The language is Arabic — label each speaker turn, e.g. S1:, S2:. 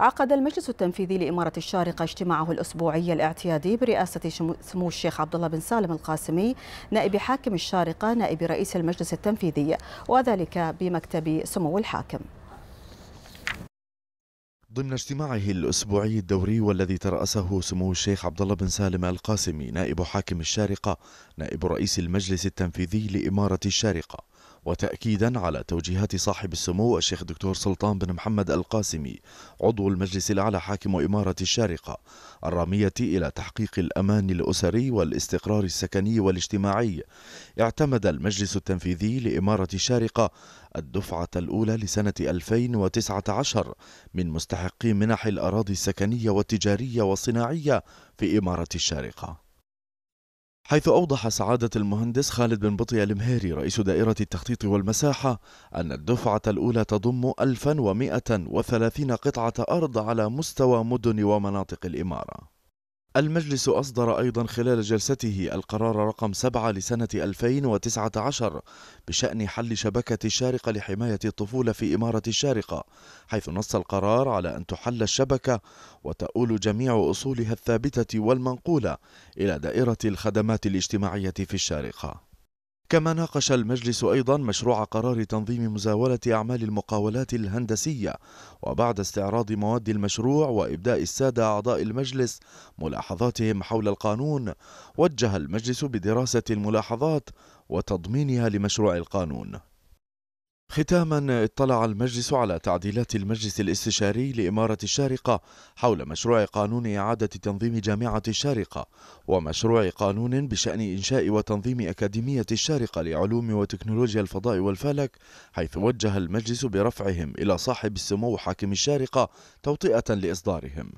S1: عقد المجلس التنفيذي لإمارة الشارقة اجتماعه الأسبوعي الاعتيادي برئاسة سمو الشيخ عبد الله بن سالم القاسمي نائب حاكم الشارقة نائب رئيس المجلس التنفيذي وذلك بمكتب سمو الحاكم
S2: ضمن اجتماعه الأسبوعي الدوري والذي ترأسه سمو الشيخ عبد الله بن سالم القاسمي نائب حاكم الشارقة نائب رئيس المجلس التنفيذي لإمارة الشارقة وتأكيدا على توجيهات صاحب السمو الشيخ الدكتور سلطان بن محمد القاسمي عضو المجلس الأعلى حاكم إمارة الشارقة الرامية إلى تحقيق الأمان الأسري والاستقرار السكني والاجتماعي اعتمد المجلس التنفيذي لإمارة الشارقة الدفعة الأولى لسنة 2019 من مستحقي منح الأراضي السكنية والتجارية والصناعية في إمارة الشارقة حيث أوضح سعادة المهندس خالد بن بطي المهيري رئيس دائرة التخطيط والمساحة أن الدفعة الأولى تضم 1130 قطعة أرض على مستوى مدن ومناطق الإمارة المجلس أصدر أيضا خلال جلسته القرار رقم 7 لسنة 2019 بشأن حل شبكة الشارقة لحماية الطفولة في إمارة الشارقة حيث نص القرار على أن تحل الشبكة وتؤول جميع أصولها الثابتة والمنقولة إلى دائرة الخدمات الاجتماعية في الشارقة كما ناقش المجلس أيضا مشروع قرار تنظيم مزاولة أعمال المقاولات الهندسية وبعد استعراض مواد المشروع وإبداء السادة أعضاء المجلس ملاحظاتهم حول القانون وجه المجلس بدراسة الملاحظات وتضمينها لمشروع القانون ختاما اطلع المجلس على تعديلات المجلس الاستشاري لإمارة الشارقة حول مشروع قانون إعادة تنظيم جامعة الشارقة ومشروع قانون بشأن إنشاء وتنظيم أكاديمية الشارقة لعلوم وتكنولوجيا الفضاء والفلك حيث وجه المجلس برفعهم إلى صاحب السمو حاكم الشارقة توطئة لإصدارهم